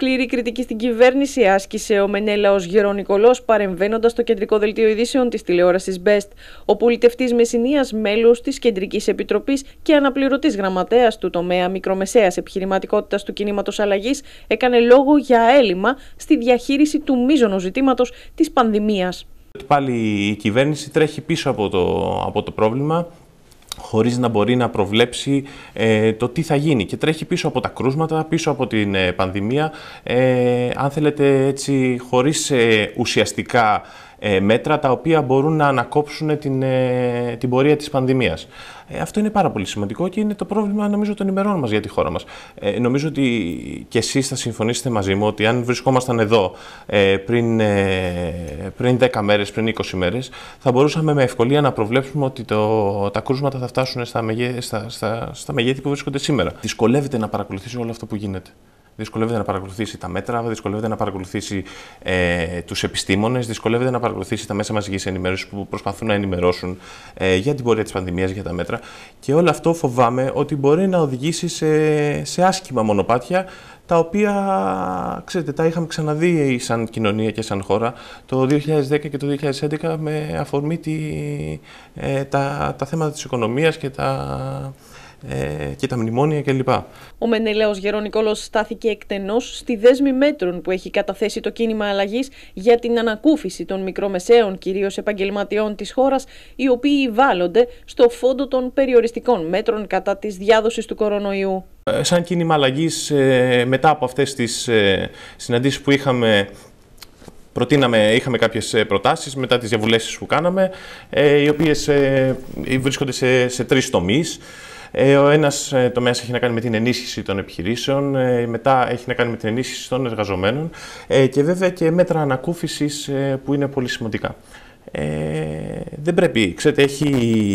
Σκληρή κριτική στην κυβέρνηση άσκησε ο Μενέλαο Γερονικολός παρεμβαίνοντας στο κεντρικό δελτίο ειδήσεων της τηλεόρασης Best. Ο πολιτευτής Μεσυνία, μέλος της Κεντρικής Επιτροπής και αναπληρωτής γραμματέας του τομέα μικρομεσαίας επιχειρηματικότητας του κινήματος αλλαγής, έκανε λόγο για έλλειμμα στη διαχείριση του μείζωνο ζητήματος της πανδημίας. Πάλι η κυβέρνηση τρέχει πίσω από το, από το πρόβλημα χωρίς να μπορεί να προβλέψει ε, το τι θα γίνει και τρέχει πίσω από τα κρούσματα, πίσω από την ε, πανδημία, ε, αν θέλετε έτσι χωρίς ε, ουσιαστικά ε, μέτρα τα οποία μπορούν να ανακόψουν την, ε, την πορεία της πανδημίας. Ε, αυτό είναι πάρα πολύ σημαντικό και είναι το πρόβλημα νομίζω των ημερών μας για τη χώρα μας. Ε, νομίζω ότι και εσείς θα συμφωνήσετε μαζί μου ότι αν βρισκόμασταν εδώ πριν, πριν 10 μέρες, πριν 20 μέρες, θα μπορούσαμε με ευκολία να προβλέψουμε ότι το, τα κρούσματα θα φτάσουν στα, στα, στα, στα μεγέθη που βρίσκονται σήμερα. Δυσκολεύεται να παρακολουθήσει όλο αυτό που γίνεται δυσκολεύεται να παρακολουθήσει τα μέτρα, δυσκολεύεται να παρακολουθήσει ε, τους επιστήμονες, δυσκολεύεται να παρακολουθήσει τα μέσα μαζικής ενημέρωσης που προσπαθούν να ενημερώσουν ε, για την πορεία της πανδημίας, για τα μέτρα. Και όλο αυτό φοβάμαι ότι μπορεί να οδηγήσει σε, σε άσχημα μονοπάτια τα οποία, ξέρετε, τα είχαμε ξαναδεί σαν κοινωνία και σαν χώρα το 2010 και το 2011 με αφορμή ε, τα, τα θέματα της οικονομίας και τα, ε, και τα μνημόνια κλπ. Ο Μενέλαος Γερονικόλος στάθηκε εκτενώς στη δέσμη μέτρων που έχει καταθέσει το κίνημα αλλαγής για την ανακούφιση των μικρομεσαίων κυρίως επαγγελματιών της χώρας οι οποίοι βάλλονται στο φόντο των περιοριστικών μέτρων κατά της διάδοσης του κορονοϊού. Ε, σαν κίνημα αλλαγής ε, μετά από αυτές τις συναντήσεις που είχαμε Προτείναμε, είχαμε κάποιες προτάσεις μετά τις διαβουλεύσεις που κάναμε, οι οποίες βρίσκονται σε, σε τρεις ε, ο ένας ε, τομέας έχει να κάνει με την ενίσχυση των επιχειρήσεων, ε, μετά έχει να κάνει με την ενίσχυση των εργαζομένων ε, και βέβαια και μέτρα ανακούφισης που είναι πολύ σημαντικά. Ε, δεν πρέπει. Ξέρετε, έχει,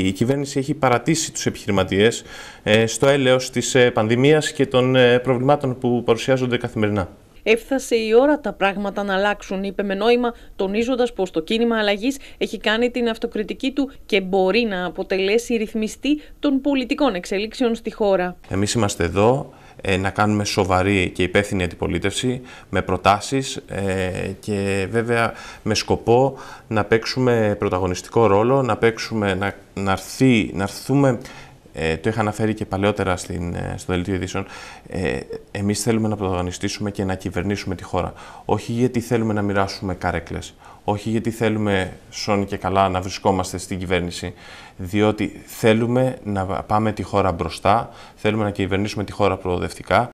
η κυβέρνηση έχει παρατήσει τους επιχειρηματίες στο έλεος της ε, πανδημίας και των προβλημάτων που παρουσιάζονται καθημερινά. Έφτασε η ώρα τα πράγματα να αλλάξουν, είπε με νόημα, τονίζοντας πως το κίνημα αλλαγής έχει κάνει την αυτοκριτική του και μπορεί να αποτελέσει ρυθμιστή των πολιτικών εξελίξεων στη χώρα. Εμείς είμαστε εδώ ε, να κάνουμε σοβαρή και υπεύθυνη αντιπολίτευση με προτάσεις ε, και βέβαια με σκοπό να παίξουμε πρωταγωνιστικό ρόλο, να, παίξουμε, να, να, αρθεί, να αρθούμε ε, το είχα αναφέρει και παλαιότερα στην, ε, στο δελτίο ειδήσεων. Ε, Εμείς θέλουμε να πρωταγωνιστήσουμε και να κυβερνήσουμε τη χώρα. Όχι γιατί θέλουμε να μοιράσουμε καρέκλες. Όχι γιατί θέλουμε σώνει και καλά να βρισκόμαστε στην κυβέρνηση. Διότι θέλουμε να πάμε τη χώρα μπροστά. Θέλουμε να κυβερνήσουμε τη χώρα προοδευτικά.